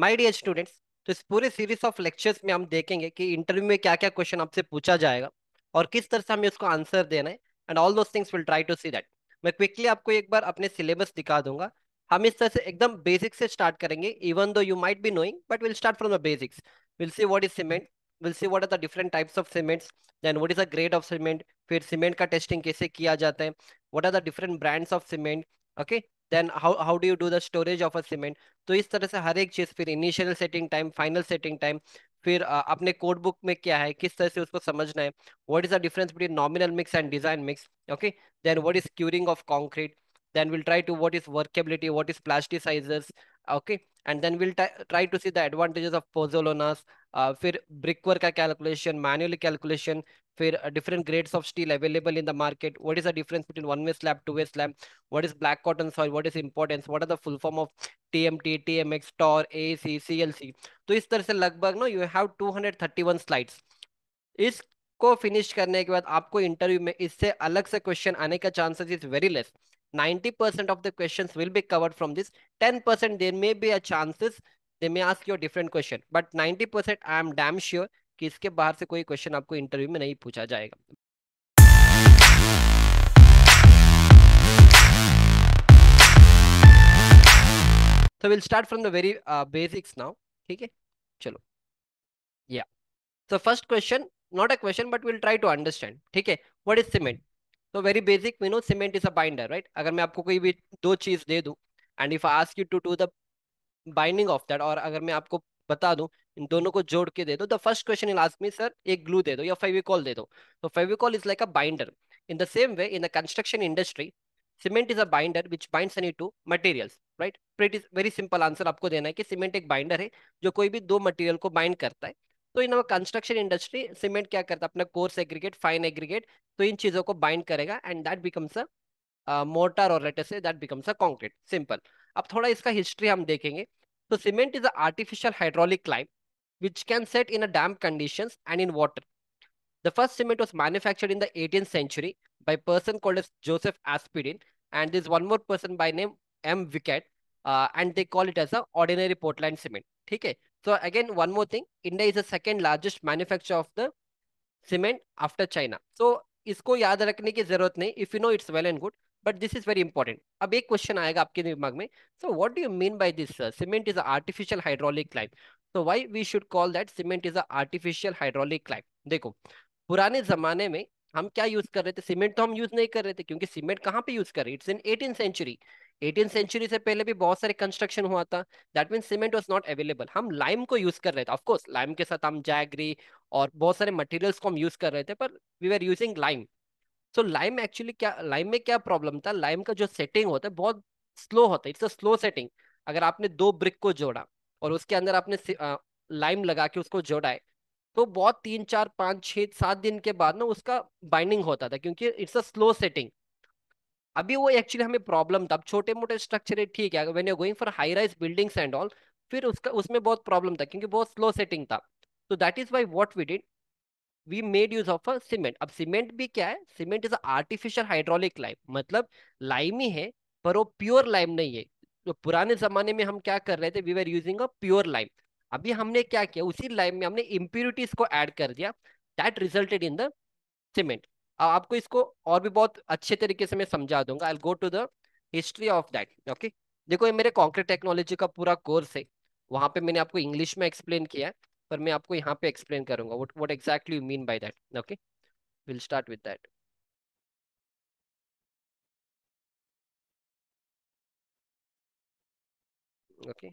My dear students तो इस पूरे सीरीज ऑफ लेक्चर्स में हम देखेंगे कि इंटरव्यू में क्या क्या क्वेश्चन आपसे पूछा जाएगा और किस तरह से हमें उसको आंसर देना है and all those things will try to see that मैं क्विकली आपको एक बार अपने सिलेबस दिखा दूंगा हम इस तरह से एकदम बेसिक से स्टार्ट करेंगे even though you might be knowing but will start from the basics will see what is cement will see what are the different types of cements then what is a grade of cement फिर cement का testing कैसे किया जाता है what are the different brands of cement okay then how how do you do the storage of a cement तो इस तरह से हर एक चीज़ फिर initial setting time final setting time फिर अपने कोड बुक में क्या है किस तरह से उसको समझना है what is the difference between nominal mix and design mix okay then what is curing of concrete then we'll try to what is workability what is plasticizers okay and then we'll try to see the advantages of pozzolanas uh, फिर brickwork calculation manual calculation फिर uh, different grades of steel available in the market what is the difference between one way slab two way slab what is black cotton soil what is importance what are the full form of TMT TMX TOR AC, CLC तो इस तरह से लगभग ना you have 231 slides इसको finish करने के बाद आपको इंटरव्यू में इससे अलग से क्वेश्चन आने का chances is very less 90% of the questions will be covered from this. 10% there may be a chances they may ask you a different question. But 90% I am damn sure कि इसके बाहर से कोई question आपको interview में नहीं पूछा जाएगा So we'll start from the very uh, basics now. Okay, chalo. Yeah. So first question, not a question, but we'll try to understand. Okay, what is cement? तो वेरी बेसिक मीनो cement is a binder right अगर मैं आपको कोई भी दो चीज दे दू and if ask you to do the binding of that और अगर मैं आपको बता दूं इन दोनों को जोड़ के दे दो the first question in last me sir एक ग्लू दे दो या फेविकॉल दे दो तो Fevicol is like a binder in the same way in the construction industry cement is a binder which binds any two materials right प्रेट इज वेरी सिंपल आंसर आपको देना है कि सीमेंट एक बाइंडर है जो कोई भी दो मटेरियल को बाइंड करता है तो इन कंस्ट्रक्शन इंडस्ट्री सीमेंट क्या करता है अपना कोर्स एग्रीगेट फाइन एग्रीगेट तो इन चीजों को बाइंड करेगा and that becomes a mortar और लेटर से that becomes a concrete simple अब थोड़ा इसका हिस्ट्री हम देखेंगे तो cement is a artificial hydraulic lime which can set in a damp condition and in water the first cement was manufactured in the eighteen century by person called is Joseph Aspdin and this one more person by name M Vicat and they call it as a ordinary Portland cement ठीक है So again, one more thing, India is the second largest manufacturer of the cement after China. So इसको याद रखने की जरूरत नहीं if you know it's well and good but this is very important अब एक क्वेश्चन आएगा आपके दिमाग में so what do you mean by this cement is artificial hydraulic lime so why we should call that cement is artificial hydraulic lime देखो पुराने जमाने में हम क्या यूज कर रहे थे सीमेंट तो हम यूज नहीं कर रहे थे क्योंकि सीमेंट कहाँ पे यूज कर रहे it's in eighteen century eighteen century से पहले भी बहुत सारे कंस्ट्रक्शन हुआ था that mean cement was not available हम लाइम को यूज कर रहे थे ऑफकोर्स लाइम के साथ हम जैगरी और बहुत सारे मटेरियल्स को हम यूज कर रहे थे पर we are using lime so lime actually क्या लाइम में क्या प्रॉब्लम था लाइम का जो सेटिंग होता है बहुत स्लो होता है इट्स अ स्लो सेटिंग अगर आपने दो ब्रिक को जोड़ा और उसके अंदर आपने लाइम लगा के उसको जोड़ा है तो बहुत तीन चार पाँच छः सात दिन के बाद ना उसका बाइंडिंग होता था क्योंकि इट्स अ स्लो सेटिंग अभी वो एक्चुअली हमें प्रॉब्लम था छोटे मोटे स्ट्रक्चर है ठीक है when you going for high rise buildings and all फिर उसका उसमें बहुत प्रॉब्लम था क्योंकि बहुत स्लो सेटिंग था तो that is why what we did we made use of a cement अब सीमेंट भी क्या है cement is artificial hydraulic lime मतलब लाइम ही है पर वो प्योर लाइम नहीं है जो तो पुराने जमाने में हम क्या कर रहे थे we are using a pure lime अभी हमने क्या किया उसी लाइम में हमने इम्प्यूरिटीज को ऐड कर दिया that resulted in the cement आपको इसको और भी बहुत अच्छे तरीके से मैं समझा दूंगा I go to the history of that okay देखो ये मेरे कॉन्क्रीट टेक्नोलॉजी का पूरा कोर्स है वहाँ पे मैंने आपको इंग्लिश में एक्सप्लेन किया है पर मैं आपको यहाँ पे एक्सप्लेन करूंगा what what exactly you mean by that okay will start with that okay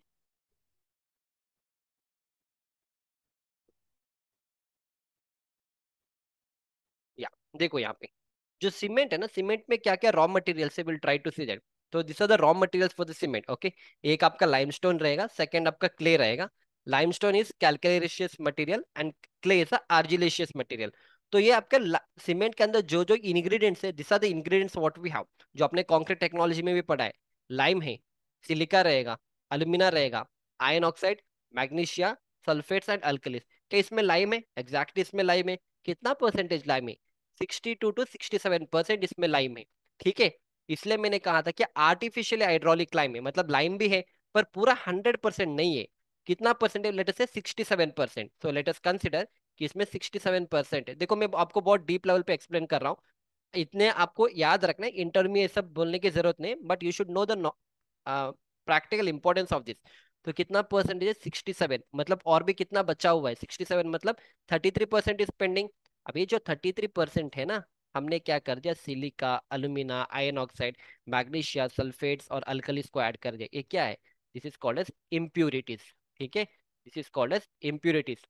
देखो यहाँ पे जो सीमेंट है ना सीमेंट में क्या क्या रॉ मटेरियल से will try to see that तो this are the raw materials for the cement okay एक आपका लाइमस्टोन रहेगा सेकंड आपका क्ले रहेगा limestone is calcareous material and clay is argillaceous material तो ये आपके सीमेंट के अंदर जो जो इंग्रेडिएंट्स है this are the ingredients what we have जो आपने कॉन्क्रीट टेक्नोलॉजी में भी पढ़ा है लाइम है सिलिका रहेगा अल्यूमिना रहेगा iron oxide magnesia sulphates and alkalis क्या इसमें लाइम है एग्जैक्टली इसमें लाइम है कितना परसेंटेज लाइम है sixty two to sixty seven percent इसमें लाइम है ठीक है इसलिए मैंने कहा था कि आर्टिफिशियल हाइड्रोलिक लाइम है मतलब लाइम भी है पर पूरा हंड्रेड परसेंट नहीं है कितना परसेंट है latest sixty seven percent so latest consider कि इसमें सिक्सटी सेवन परसेंट है देखो मैं आपको बहुत डीप लेवल पे एक्सप्लेन कर रहा हूँ इतने आपको याद रखना है इंटरव्यू ये सब बोलने की जरूरत नहीं but you should know the practical importance of this तो कितना परसेंटेज है सिक्सटी सेवन मतलब और भी कितना बचा हुआ है सिक्सटी सेवन मतलब thirty three percent is pending अब ये जो थर्टी थ्री परसेंट है ना हमने क्या कर दिया silica alumina iron oxide magnesia sulphates और अल्कलिस को ऐड कर दिया ये क्या है this is called as impurities ठीक है this is called as impurities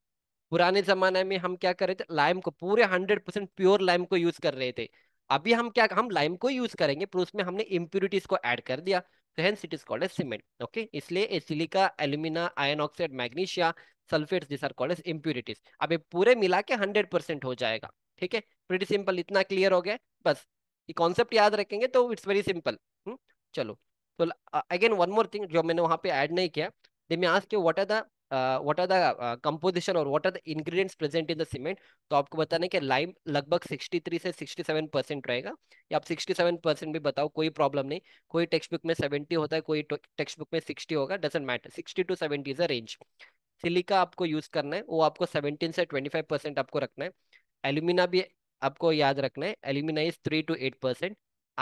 पुराने जमाने में हम क्या कर रहे थे लाइम को पूरे हंड्रेड परसेंट प्योर लाइम को यूज कर रहे थे अभी हम क्या हम लाइम को यूज करेंगे पर उसमें हमने इम्प्यूरिटीज को ऐड कर दिया तो hence it is called as cement okay इसलिए silica alumina iron oxide magnesia sulphates this are called as impurities अब ये पूरे मिला के हंड्रेड परसेंट हो जाएगा ठीक है प्रिटी सिंपल इतना क्लियर हो गया बस ये कॉन्सेप्ट याद रखेंगे तो इट्स वेरी सिंपल चलो तो अगेन वन मोर थिंग जो मैंने वहाँ पे ऐड नहीं किया दे मैं आज के what are the what are the composition और what are the ingredients present in the cement तो आपको बताने है कि लाइम लगभग 63 से 67 परसेंट रहेगा या आप 67 परसेंट भी बताओ कोई प्रॉब्लम नहीं कोई टेक्स्ट बुक में 70 होता है कोई टेक्स्ट बुक में 60 होगा doesn't matter 60 to 70 is a range silica आपको यूज करना है वो आपको सेवनटीन से ट्वेंटी फाइव परसेंट आपको रखना है एल्यूमिना भी आपको याद रखना है alumina is three to eight percent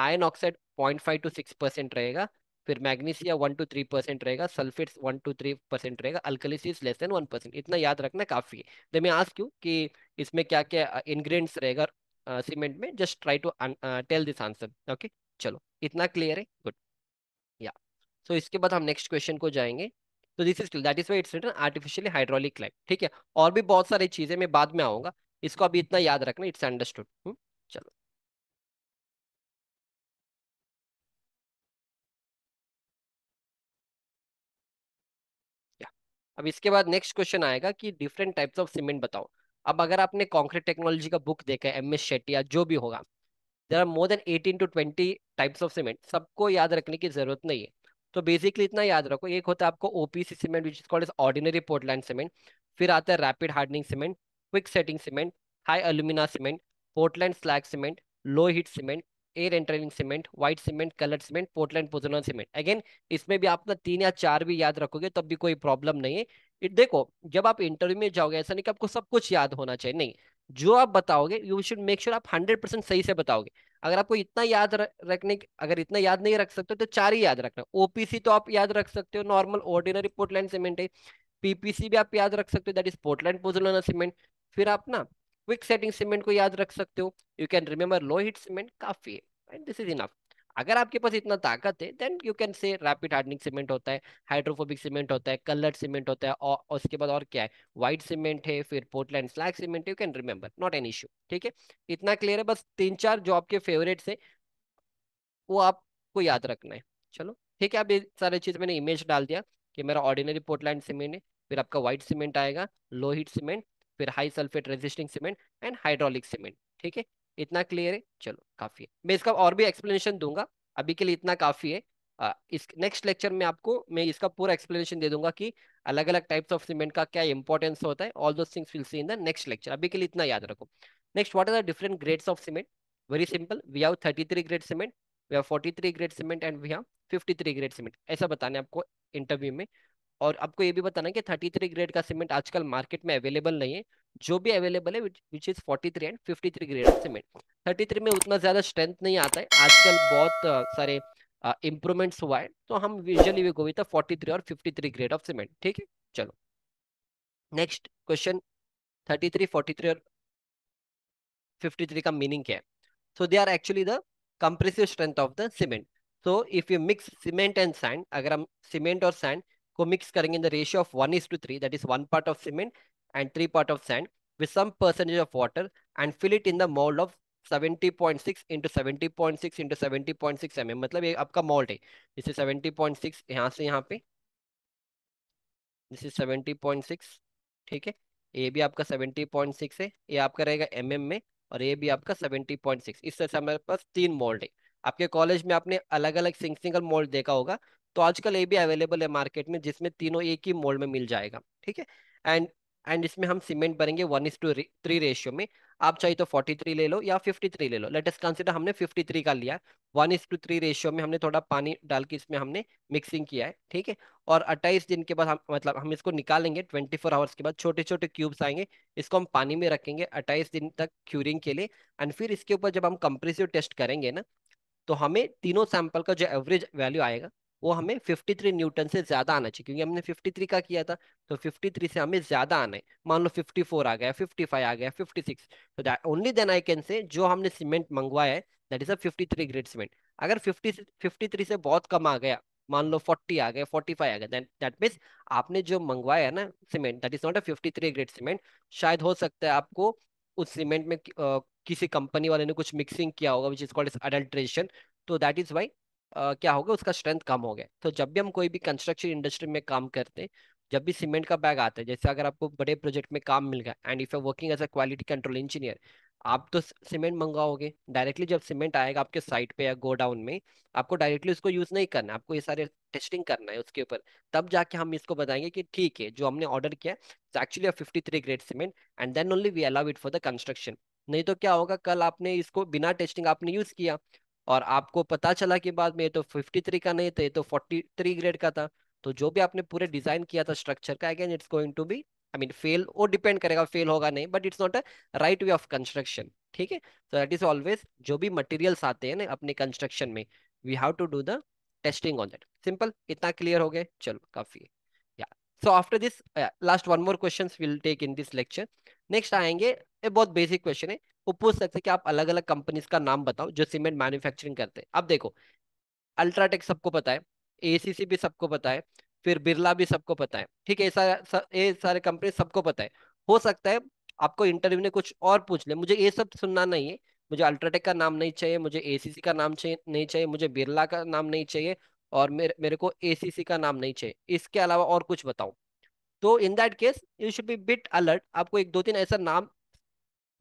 iron oxide point five to six percent रहेगा फिर magnesia one to three percent रहेगा sulphates one to three percent रहेगा alkalis is less than one percent इतना याद रखना काफी है तो मैं आस्क यू कि इसमें क्या क्या इन्ग्रीडियंट्स रहेगा सीमेंट में just try to tell this answer okay चलो इतना क्लियर है गुड या सो इसके बाद हम नेक्स्ट क्वेश्चन को जाएंगे तो this is that is why it's written artificially hydraulic lime ठीक है और भी बहुत सारी चीजें मैं बाद में आऊंगा इसको अभी इतना याद रखना इट्स हम्म? अंडरस्टूड चलो अब इसके बाद नेक्स्ट क्वेश्चन आएगा कि डिफरेंट टाइप्स ऑफ सीमेंट बताओ अब अगर आपने कॉन्क्रीट टेक्नोलॉजी का बुक देखा है एम एस शेट्टी या जो भी होगा there are more than eighteen to twenty types of cement सबको याद रखने की जरूरत नहीं है तो बेसिकली इतना याद रखो एक होता है आपको OPC cement which is called is ordinary Portland cement फिर आता है rapid hardening cement quick setting cement high alumina cement Portland slag cement low heat cement air entering cement white cement colour cement Portland pozzolana cement again इसमें भी आप तीन या चार भी याद रखोगे तब भी कोई प्रॉब्लम नहीं है देखो जब आप इंटरव्यू में जाओगे ऐसा नहीं कि आपको सब कुछ याद होना चाहिए नहीं जो आप बताओगे यू शुड मेक श्योर आप हंड्रेड परसेंट सही से बताओगे अगर आपको इतना याद रखने अगर इतना याद नहीं रख सकते तो चार ही याद रखना ओपीसी तो आप याद रख सकते हो नॉर्मल ऑर्डिनरी पोर्टलैंड सीमेंट है पीपीसी भी आप याद रख सकते हो that is Portland pozzolana cement फिर आप ना क्विक सेटिंग सीमेंट को याद रख सकते हो you can remember low heat cement काफी है एंड दिस इज इनफ अगर आपके पास इतना ताकत है then you can say rapid hardening cement होता है हाइड्रोफोबिक सीमेंट होता है कलर्ड सीमेंट होता है और उसके बाद और क्या है व्हाइट सीमेंट है फिर Portland slag cement you can remember not an issue ठीक है इतना क्लियर है बस तीन चार जो आपके फेवरेट्स है वो आपको याद रखना है चलो ठीक है अब ये सारी चीज़ मैंने इमेज डाल दिया कि मेरा ऑर्डिनरी पोर्टलैंड सीमेंट है फिर आपका व्हाइट सीमेंट आएगा लो हीट सीमेंट फिर high sulphate resisting cement and hydraulic cement ठीक है इतना क्लियर है चलो काफ़ी है मैं इसका और भी एक्सप्लेनेशन दूंगा अभी के लिए इतना काफ़ी है आ, इस नेक्स्ट लेक्चर में आपको मैं इसका पूरा एक्सप्लेनेशन दे दूंगा कि अलग अलग टाइप्स ऑफ सीमेंट का क्या इंपॉर्टेंस होता है all those things will see in the next lecture अभी के लिए इतना याद रखो next what are the different grades of cement very simple we have 33 grade cement we have 43 grade cement and we have 53 grade cement ऐसा बताना है आपको इंटरव्यू में और आपको ये भी बताना है कि थ्री ग्रेड का सीमेंट आजकल मार्केट में अवेलेबल नहीं है जो भी अवेलेबल है which is 43 and 53 grade of cement 33 में उतना ज्यादा स्ट्रेंथ नहीं आता है आजकल बहुत सारे इंप्रूवमेंट्स हुआ है तो हम विजुअली वी गो विद 43 और 53 ग्रेड ऑफ सीमेंट ठीक है चलो नेक्स्ट क्वेश्चन 33 43 और 53 का मीनिंग क्या है so they are actually the compressive strength of the cement so if you mix cement and sand अगर हम सीमेंट और सैंड को मिक्स करेंगे in the ratio of one is to three that is one part of cement and 3 part of sand with some percentage of water and fill it in the mold of 70.6 into 70.6 into 70.6 mm मतलब ये आपका mould है जैसे 70.6 यहाँ से यहाँ पे जैसे 70.6 ठीक है ये भी आपका 70.6 है ये आपका रहेगा एम mm में और ये भी आपका 70.6 इस तरह से हमारे पास तीन मोल्ड है आपके कॉलेज में आपने अलग अलग सिंगल मोल्ड देखा होगा तो आजकल ये भी अवेलेबल है मार्केट में जिसमें तीनों एक ही मोल्ड में मिल जाएगा ठीक है एंड एंड इसमें हम सीमेंट भरेंगे one is to three ratio में आप चाहे तो फोर्टी थ्री ले लो या फिफ्टी थ्री ले लो लेटेस्ट कंसिडर हमने फिफ्टी थ्री का लिया one is to three ratio में हमने थोड़ा पानी डाल के इसमें हमने मिक्सिंग किया है ठीक है और अट्ठाईस दिन के बाद हम मतलब हम इसको निकालेंगे ट्वेंटी फोर आवर्स के बाद छोटे छोटे क्यूब्स आएंगे इसको हम पानी में रखेंगे अट्ठाईस दिन तक क्यूरिंग के लिए एंड फिर इसके ऊपर जब हम कंप्रेसिव टेस्ट करेंगे ना तो हमें तीनों सैंपल का जो एवरेज वैल्यू आएगा वो हमें 53 न्यूटन से ज्यादा आना चाहिए क्योंकि हमने 53 का किया था तो 53 से हमें ज्यादा आना है मान लो 54 आ गया 55 आ गया 56 तो only then I can say जो हमने सीमेंट मंगवाया है that is a 53 grade cement अगर 50 53 से बहुत कम आ गया मान लो 40 आ गया 45 आ गया दैट मीन्स आपने जो मंगवाया है ना cement that is not a 53 grade cement शायद हो सकता है आपको उस सीमेंट में कि, आ, किसी कंपनी वाले ने कुछ मिक्सिंग किया होगा विच इज कॉल्ड अडल्ट्रेशन तो दैट इज वाई क्या होगा उसका स्ट्रेंथ कम हो गया तो जब भी हम कोई भी कंस्ट्रक्शन इंडस्ट्री में काम करते हैं जब भी सीमेंट का बैग आता है जैसे अगर आपको बड़े प्रोजेक्ट में काम मिल गया and if you working as a quality control engineer आप तो सीमेंट मंगाओगे डायरेक्टली जब सीमेंट आएगा आपके साइट पे या गोडाउन में आपको डायरेक्टली उसको यूज नहीं करना आपको ये सारे टेस्टिंग करना है उसके ऊपर तब जाके हम इसको बताएंगे कि ठीक है जो हमने ऑर्डर किया actually fifty three grade cement and then only we allow it for the construction नहीं तो क्या होगा कल आपने इसको बिना टेस्टिंग आपने यूज किया और आपको पता चला कि बाद में ये तो फिफ्टी थ्री का नहीं था ये तो फोर्टी थ्री ग्रेड का था तो जो भी आपने पूरे डिजाइन किया था स्ट्रक्चर का again it's going to be I mean fail वो डिपेंड करेगा फेल होगा नहीं but it's not a right way of construction ठीक है सो दैट इज ऑलवेज जो भी मटेरियल्स आते हैं ना अपने कंस्ट्रक्शन में we have to do the testing on that simple इतना क्लियर हो गए चलो काफी या so after this last one more question will take in this lecture next आएंगे ये बहुत बेसिक क्वेश्चन है वो पूछ सकते कि आप अलग अलग कंपनीज का नाम बताओ जो सीमेंट मैन्युफैक्चरिंग करते हैं अब देखो अल्ट्राटेक सबको पता है एसीसी भी सबको पता है फिर बिरला भी सबको पता है ठीक है ये सारे कंपनी सबको पता है हो सकता है आपको इंटरव्यू ने कुछ और पूछ ले मुझे ये सब सुनना नहीं है मुझे अल्ट्राटेक का नाम नहीं चाहिए मुझे ए का नाम चाहिए नहीं चाहिए मुझे बिरला का नाम नहीं चाहिए और मेरे मेरे को ए का नाम नहीं चाहिए इसके अलावा और कुछ बताओ तो in that case you should be bit alert आपको एक दो तीन ऐसा नाम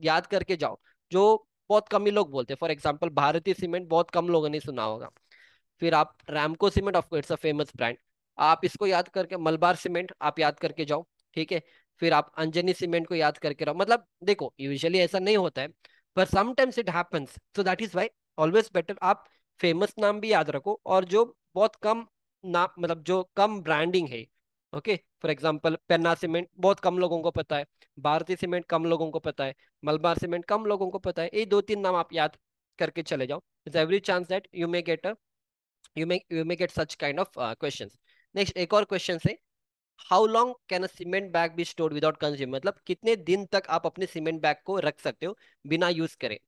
याद करके जाओ जो बहुत कम ही लोग बोलते हैं फॉर एग्जाम्पल भारतीय सीमेंट बहुत कम लोगों ने सुना होगा फिर आप Ramco cement of it's a famous brand आप इसको याद करके मलबार सीमेंट आप याद करके जाओ ठीक है फिर आप अंजनी सीमेंट को याद करके रहो मतलब देखो यूजुअली ऐसा नहीं होता है पर sometimes it happens so that is why always better आप फेमस नाम भी याद रखो और जो बहुत कम नाम मतलब जो कम ब्रांडिंग है okay for example Panna cement बहुत कम लोगों को पता है भारतीय सीमेंट कम लोगों को पता है मलबार सीमेंट कम लोगों को पता है ये दो तीन नाम आप याद करके चले जाओ it's every chance that you may get you may you may get such kind of question next एक और क्वेश्चन है how long can a cement bag be store without consume मतलब कितने दिन तक आप अपने सीमेंट बैग को रख सकते हो बिना यूज करें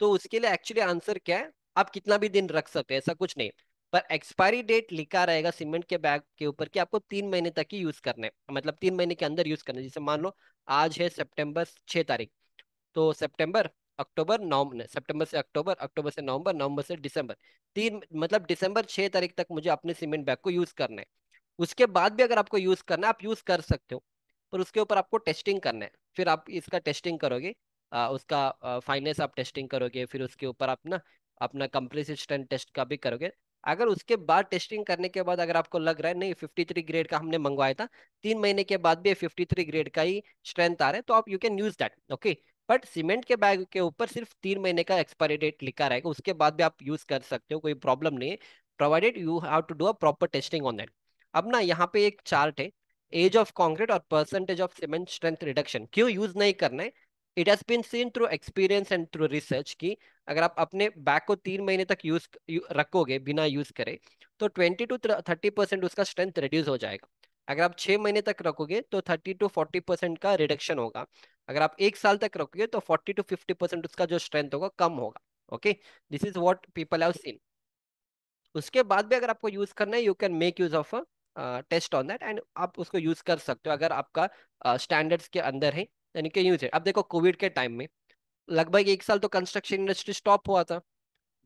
तो उसके लिए एक्चुअली आंसर क्या है आप कितना भी दिन रख सकते हैं ऐसा कुछ नहीं पर एक्सपायरी डेट लिखा रहेगा सीमेंट के बैग के ऊपर कि आपको तीन महीने तक ही यूज करने मतलब तीन महीने के अंदर यूज करना है जैसे मान लो आज है सेप्टेम्बर छः तारीख तो सितंबर अक्टूबर नवंबर सितंबर से अक्टूबर अक्टूबर से नवंबर नवंबर से दिसंबर तीन मतलब दिसंबर छः तारीख तक मुझे अपने सीमेंट बैग को यूज़ करना है उसके बाद भी अगर आपको यूज़ करना है आप यूज़ कर सकते हो पर उसके ऊपर आपको टेस्टिंग करना है फिर आप इसका टेस्टिंग करोगे आ, उसका फाइनेंस आप टेस्टिंग करोगे फिर उसके ऊपर आप ना अपना कंपनी टेस्ट का भी करोगे अगर उसके बाद टेस्टिंग करने के बाद अगर आपको लग रहा है नहीं फिफ्टी थ्री ग्रेड का हमने मंगवाया था तीन महीने के बाद भी फिफ्टी थ्री ग्रेड का ही स्ट्रेंथ आ रहा है तो आप you can use that okay but cement के बैग के ऊपर सिर्फ तीन महीने का एक्सपायरी डेट लिखा रहेगा उसके बाद भी आप यूज कर सकते हो कोई प्रॉब्लम नहीं है provided you have to do a proper testing on that अब ना यहाँ पे एक चार्ट है एज ऑफ कॉन्क्रीट और percentage of cement strength reduction क्यों यूज नहीं करना है it has been seen through experience and through research की अगर आप अपने बैग को तीन महीने तक यूज रखोगे बिना यूज करे तो ट्वेंटी टू थर्टी परसेंट उसका स्ट्रेंथ रिड्यूस हो जाएगा अगर आप छः महीने तक रखोगे तो थर्टी टू फोर्टी परसेंट का रिडक्शन होगा अगर आप एक साल तक रखोगे तो फोर्टी टू फिफ्टी परसेंट उसका जो स्ट्रेंथ होगा कम होगा okay this is what people have seen उसके बाद भी अगर आपको यूज करना है you can make use of test on that and आप उसको यूज कर सकते हो अगर आपका स्टैंडर्ड्स uh, के अंदर है यानी कि यूं थे अब देखो कोविड के टाइम में लगभग एक साल तो कंस्ट्रक्शन इंडस्ट्री स्टॉप हुआ था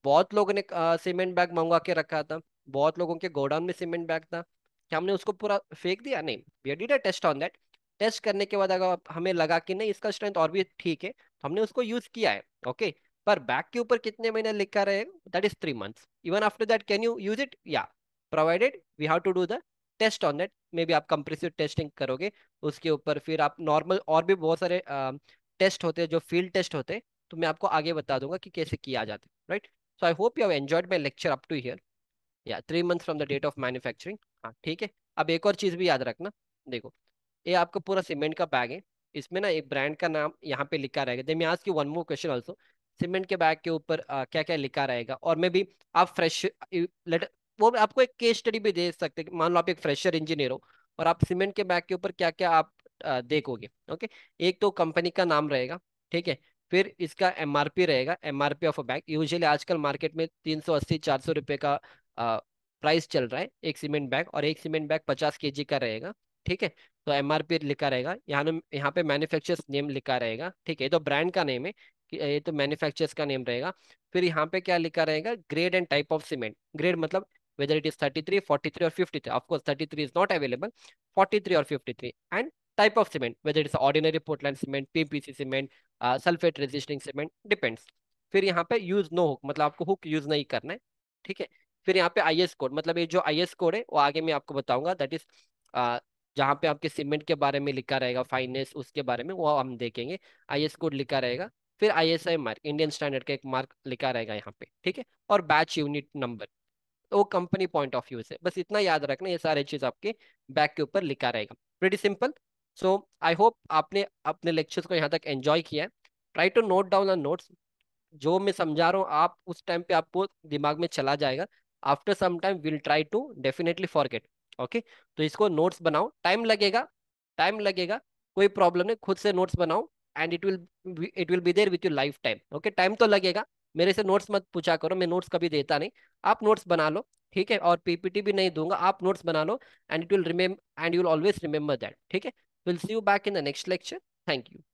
बहुत लोगों ने सीमेंट बैग मंगवा के रखा था बहुत लोगों के गोडाउन में सीमेंट बैग था क्या हमने उसको पूरा फेंक दिया नहीं we did a test on that test करने के बाद अगर हमें लगा कि नहीं इसका स्ट्रेंथ और भी ठीक है तो हमने उसको यूज किया है ओके पर बैग के ऊपर कितने महीने लिखा रहे that is three months even after that can you use it या provided we have to do the test on that में भी आप कंप्रेसिव टेस्टिंग करोगे उसके ऊपर फिर आप नॉर्मल और भी बहुत सारे आ, टेस्ट होते हैं जो फील्ड टेस्ट होते हैं तो मैं आपको आगे बता दूंगा कि कैसे किया जाता है right so I hope you have enjoyed my lecture up to here या three month from the date of manufacturing हाँ ठीक है अब एक और चीज़ भी याद रखना देखो ये आपका पूरा सीमेंट का बैग है इसमें ना एक ब्रांड का नाम यहाँ पे लिखा रहेगा दे मैं आज की one more question also cement के बैग के ऊपर क्या क्या लिखा रहेगा और मे भी आप फ्रेश लेट वो आपको एक केस स्टडी भी दे सकते हैं मान लो आप एक फ्रेशर इंजीनियर हो और आप सीमेंट के बैग के ऊपर क्या क्या आप देखोगे ओके एक तो कंपनी का नाम रहेगा ठीक है फिर इसका एम रहेगा एम ऑफ अ बैग यूजली आजकल मार्केट में तीन सौ रुपए का प्राइस चल रहा है एक सीमेंट बैग और एक सीमेंट बैग पचास के का रहेगा ठीक है तो एम लिखा रहेगा यहाँ यहाँ पे मैन्युफैक्चरर्स नेम लिखा रहेगा ठीक है ये तो ब्रांड का नेम है ये तो मैन्युफैक्चरर्स का नेम रहेगा फिर यहाँ पे क्या लिखा रहेगा grade and type of cement grade मतलब whether it is 33, 43 or 53. Of course, 33 is not available, 43 or 53. And type of cement, whether it's ordinary Portland cement, PPC cement, uh, sulfate resisting cement, depends. फिर यहाँ पे use no hook मतलब आपको hook use नहीं करना है ठीक है फिर यहाँ पे आई एस कोड मतलब ये जो आई एस कोड है वो आगे मैं आपको बताऊंगा दैट इज uh, जहाँ पे आपके सीमेंट के बारे में लिखा रहेगा फाइनेस उसके बारे में वो हम देखेंगे आई एस कोड लिखा रहेगा फिर I S I mark Indian standard का एक मार्क लिखा रहेगा यहाँ पे ठीक है और बैच यूनिट नंबर तो वो कंपनी पॉइंट ऑफ व्यू से बस इतना याद रखना ये सारे चीज़ आपके बैक के ऊपर लिखा रहेगा very simple so I hope आपने अपने लेक्चर्स को यहाँ तक एंजॉय किया है try to note down our notes जो मैं समझा रहा हूँ आप उस टाइम पे आपको दिमाग में चला जाएगा after some time will try to definitely forget okay तो इसको नोट्स बनाओ टाइम लगेगा टाइम लगेगा कोई प्रॉब्लम नहीं खुद से नोट्स बनाओ and it will it will be there with you lifetime okay time तो लगेगा मेरे से नोट्स मत पूछा करो मैं नोट्स कभी देता नहीं आप नोट्स बना लो ठीक है और पीपीटी भी नहीं दूंगा आप नोट्स बना लो and it will remember and you'll always remember that ठीक है will see you back in the next lecture thank you